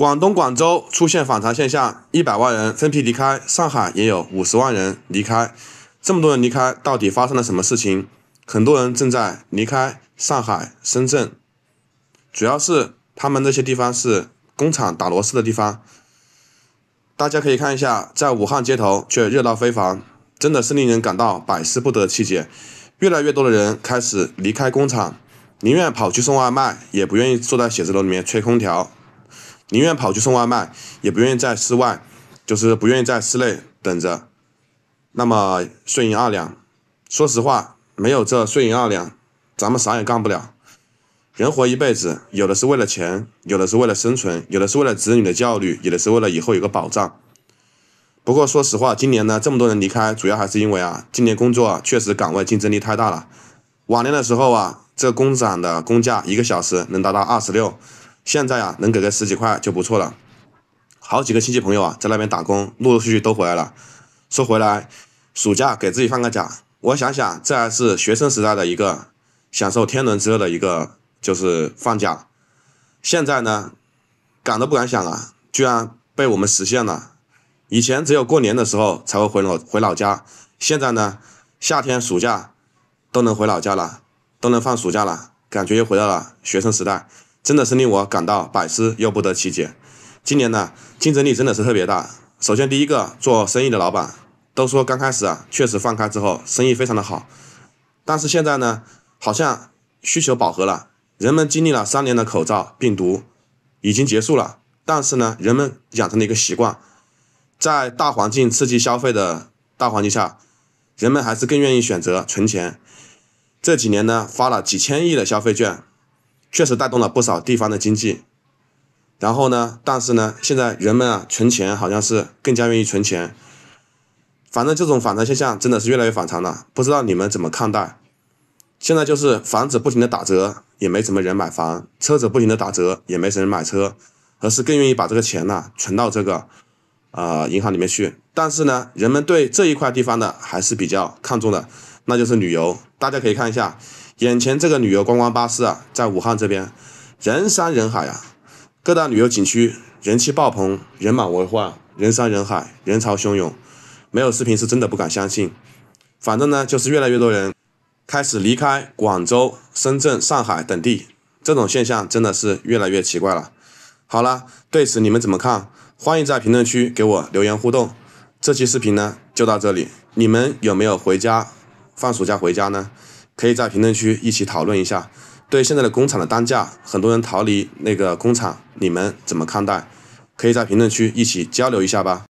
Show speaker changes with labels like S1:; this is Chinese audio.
S1: 广东广州出现反常现象，一百万人分批离开，上海也有五十万人离开。这么多人离开，到底发生了什么事情？很多人正在离开上海、深圳，主要是他们那些地方是工厂打螺丝的地方。大家可以看一下，在武汉街头却热闹非凡，真的是令人感到百思不得其解。越来越多的人开始离开工厂，宁愿跑去送外卖，也不愿意坐在写字楼里面吹空调。宁愿跑去送外卖，也不愿意在室外，就是不愿意在室内等着。那么碎银二两，说实话，没有这碎银二两，咱们啥也干不了。人活一辈子，有的是为了钱，有的是为了生存，有的是为了子女的教育，有的是为了以后有个保障。不过说实话，今年呢，这么多人离开，主要还是因为啊，今年工作确实岗位竞争力太大了。往年的时候啊，这工厂的工价一个小时能达到二十六。现在啊，能给个十几块就不错了。好几个亲戚朋友啊，在那边打工，陆陆续续都回来了。说回来，暑假给自己放个假，我想想，这还是学生时代的一个享受天伦之乐的一个，就是放假。现在呢，敢都不敢想啊，居然被我们实现了。以前只有过年的时候才会回老回老家，现在呢，夏天暑假都能回老家了，都能放暑假了，感觉又回到了学生时代。真的是令我感到百思又不得其解。今年呢，竞争力真的是特别大。首先，第一个做生意的老板都说，刚开始啊，确实放开之后生意非常的好。但是现在呢，好像需求饱和了。人们经历了三年的口罩病毒，已经结束了。但是呢，人们养成了一个习惯，在大环境刺激消费的大环境下，人们还是更愿意选择存钱。这几年呢，发了几千亿的消费券。确实带动了不少地方的经济，然后呢，但是呢，现在人们啊存钱好像是更加愿意存钱，反正这种反常现象真的是越来越反常了。不知道你们怎么看待？现在就是房子不停的打折，也没什么人买房；车子不停的打折，也没什么人买车，而是更愿意把这个钱呢存到这个啊银行里面去。但是呢，人们对这一块地方的还是比较看重的，那就是旅游。大家可以看一下眼前这个旅游观光巴士啊，在武汉这边人山人海啊，各大旅游景区人气爆棚，人满为患，人山人海，人潮汹涌，没有视频是真的不敢相信。反正呢，就是越来越多人开始离开广州、深圳、上海等地，这种现象真的是越来越奇怪了。好了，对此你们怎么看？欢迎在评论区给我留言互动。这期视频呢就到这里，你们有没有回家？放暑假回家呢，可以在评论区一起讨论一下。对现在的工厂的单价，很多人逃离那个工厂，你们怎么看待？可以在评论区一起交流一下吧。